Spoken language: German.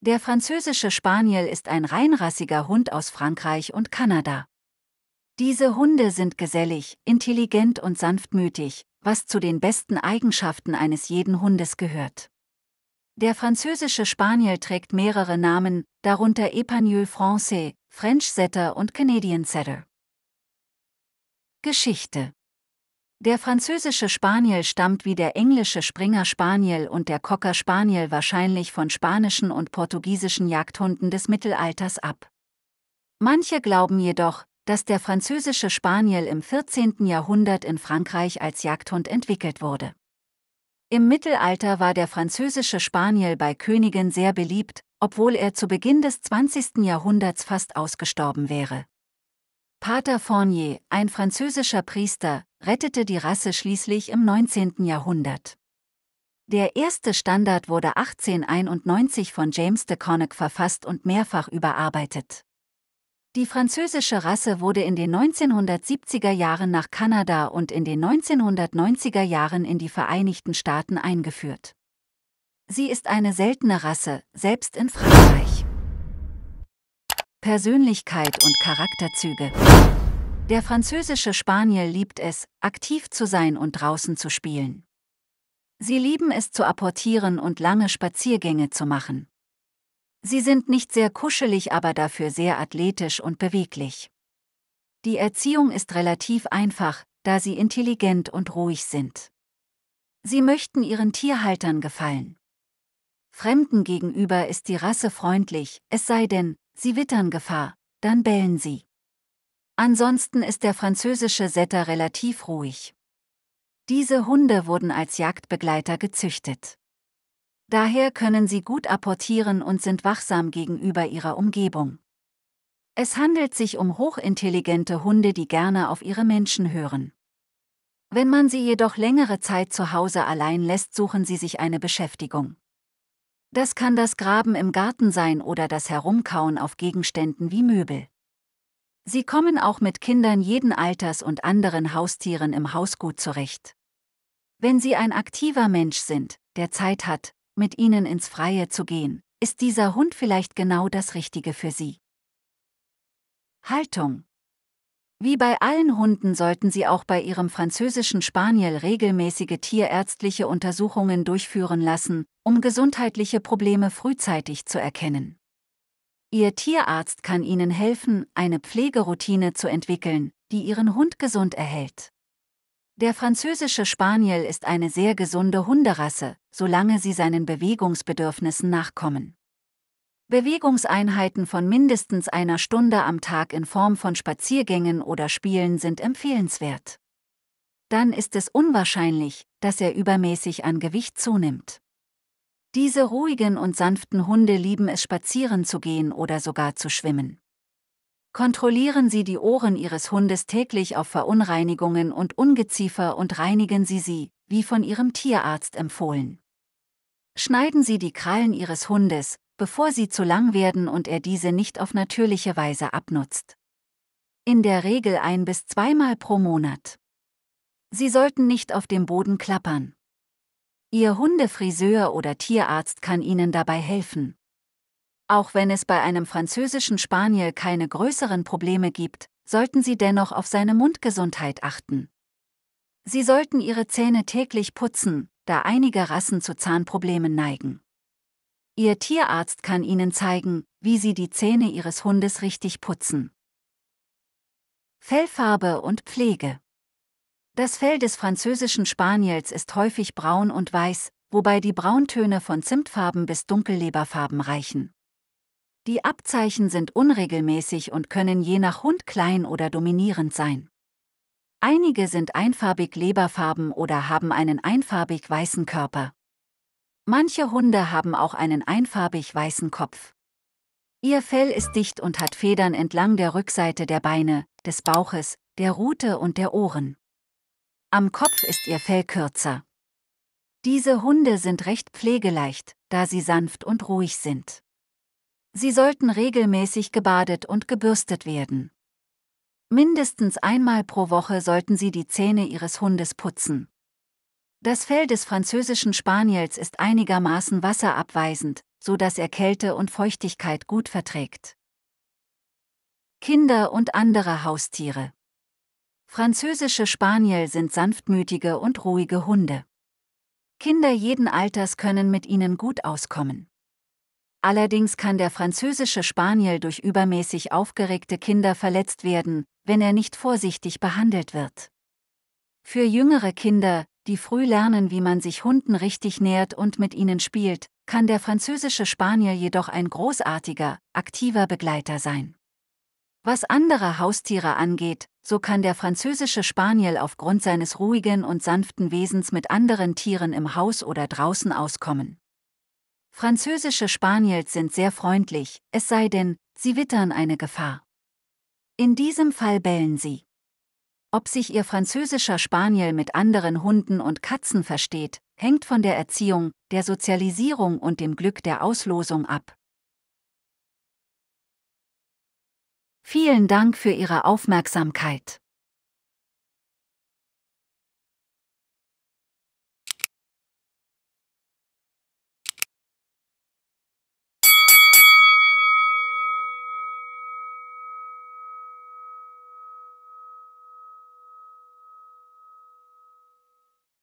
Der französische Spaniel ist ein reinrassiger Hund aus Frankreich und Kanada. Diese Hunde sind gesellig, intelligent und sanftmütig, was zu den besten Eigenschaften eines jeden Hundes gehört. Der französische Spaniel trägt mehrere Namen, darunter Epagneux Français, French Setter und Canadian Setter. Geschichte Der französische Spaniel stammt wie der englische Springer Spaniel und der Cocker Spaniel wahrscheinlich von spanischen und portugiesischen Jagdhunden des Mittelalters ab. Manche glauben jedoch, dass der französische Spaniel im 14. Jahrhundert in Frankreich als Jagdhund entwickelt wurde. Im Mittelalter war der französische Spaniel bei Königen sehr beliebt, obwohl er zu Beginn des 20. Jahrhunderts fast ausgestorben wäre. Pater Fournier, ein französischer Priester, rettete die Rasse schließlich im 19. Jahrhundert. Der erste Standard wurde 1891 von James de Connick verfasst und mehrfach überarbeitet. Die französische Rasse wurde in den 1970er Jahren nach Kanada und in den 1990er Jahren in die Vereinigten Staaten eingeführt. Sie ist eine seltene Rasse, selbst in Frankreich. Persönlichkeit und Charakterzüge Der französische Spaniel liebt es, aktiv zu sein und draußen zu spielen. Sie lieben es zu apportieren und lange Spaziergänge zu machen. Sie sind nicht sehr kuschelig, aber dafür sehr athletisch und beweglich. Die Erziehung ist relativ einfach, da sie intelligent und ruhig sind. Sie möchten ihren Tierhaltern gefallen. Fremden gegenüber ist die Rasse freundlich, es sei denn, sie wittern Gefahr, dann bellen sie. Ansonsten ist der französische Setter relativ ruhig. Diese Hunde wurden als Jagdbegleiter gezüchtet. Daher können sie gut apportieren und sind wachsam gegenüber ihrer Umgebung. Es handelt sich um hochintelligente Hunde, die gerne auf ihre Menschen hören. Wenn man sie jedoch längere Zeit zu Hause allein lässt, suchen sie sich eine Beschäftigung. Das kann das Graben im Garten sein oder das Herumkauen auf Gegenständen wie Möbel. Sie kommen auch mit Kindern jeden Alters und anderen Haustieren im Hausgut zurecht. Wenn sie ein aktiver Mensch sind, der Zeit hat, mit ihnen ins Freie zu gehen, ist dieser Hund vielleicht genau das Richtige für sie. Haltung Wie bei allen Hunden sollten Sie auch bei Ihrem französischen Spaniel regelmäßige tierärztliche Untersuchungen durchführen lassen, um gesundheitliche Probleme frühzeitig zu erkennen. Ihr Tierarzt kann Ihnen helfen, eine Pflegeroutine zu entwickeln, die Ihren Hund gesund erhält. Der französische Spaniel ist eine sehr gesunde Hunderasse, solange sie seinen Bewegungsbedürfnissen nachkommen. Bewegungseinheiten von mindestens einer Stunde am Tag in Form von Spaziergängen oder Spielen sind empfehlenswert. Dann ist es unwahrscheinlich, dass er übermäßig an Gewicht zunimmt. Diese ruhigen und sanften Hunde lieben es spazieren zu gehen oder sogar zu schwimmen kontrollieren Sie die Ohren Ihres Hundes täglich auf Verunreinigungen und Ungeziefer und reinigen Sie sie, wie von Ihrem Tierarzt empfohlen. Schneiden Sie die Krallen Ihres Hundes, bevor sie zu lang werden und er diese nicht auf natürliche Weise abnutzt. In der Regel ein bis zweimal pro Monat. Sie sollten nicht auf dem Boden klappern. Ihr Hundefriseur oder Tierarzt kann Ihnen dabei helfen. Auch wenn es bei einem französischen Spaniel keine größeren Probleme gibt, sollten Sie dennoch auf seine Mundgesundheit achten. Sie sollten Ihre Zähne täglich putzen, da einige Rassen zu Zahnproblemen neigen. Ihr Tierarzt kann Ihnen zeigen, wie Sie die Zähne Ihres Hundes richtig putzen. Fellfarbe und Pflege Das Fell des französischen Spaniels ist häufig braun und weiß, wobei die Brauntöne von Zimtfarben bis Dunkelleberfarben reichen. Die Abzeichen sind unregelmäßig und können je nach Hund klein oder dominierend sein. Einige sind einfarbig leberfarben oder haben einen einfarbig weißen Körper. Manche Hunde haben auch einen einfarbig weißen Kopf. Ihr Fell ist dicht und hat Federn entlang der Rückseite der Beine, des Bauches, der Rute und der Ohren. Am Kopf ist ihr Fell kürzer. Diese Hunde sind recht pflegeleicht, da sie sanft und ruhig sind. Sie sollten regelmäßig gebadet und gebürstet werden. Mindestens einmal pro Woche sollten Sie die Zähne Ihres Hundes putzen. Das Fell des französischen Spaniels ist einigermaßen wasserabweisend, so dass er Kälte und Feuchtigkeit gut verträgt. Kinder und andere Haustiere Französische Spaniel sind sanftmütige und ruhige Hunde. Kinder jeden Alters können mit ihnen gut auskommen. Allerdings kann der französische Spaniel durch übermäßig aufgeregte Kinder verletzt werden, wenn er nicht vorsichtig behandelt wird. Für jüngere Kinder, die früh lernen, wie man sich Hunden richtig nähert und mit ihnen spielt, kann der französische Spaniel jedoch ein großartiger, aktiver Begleiter sein. Was andere Haustiere angeht, so kann der französische Spaniel aufgrund seines ruhigen und sanften Wesens mit anderen Tieren im Haus oder draußen auskommen. Französische Spaniels sind sehr freundlich, es sei denn, sie wittern eine Gefahr. In diesem Fall bellen sie. Ob sich ihr französischer Spaniel mit anderen Hunden und Katzen versteht, hängt von der Erziehung, der Sozialisierung und dem Glück der Auslosung ab. Vielen Dank für Ihre Aufmerksamkeit.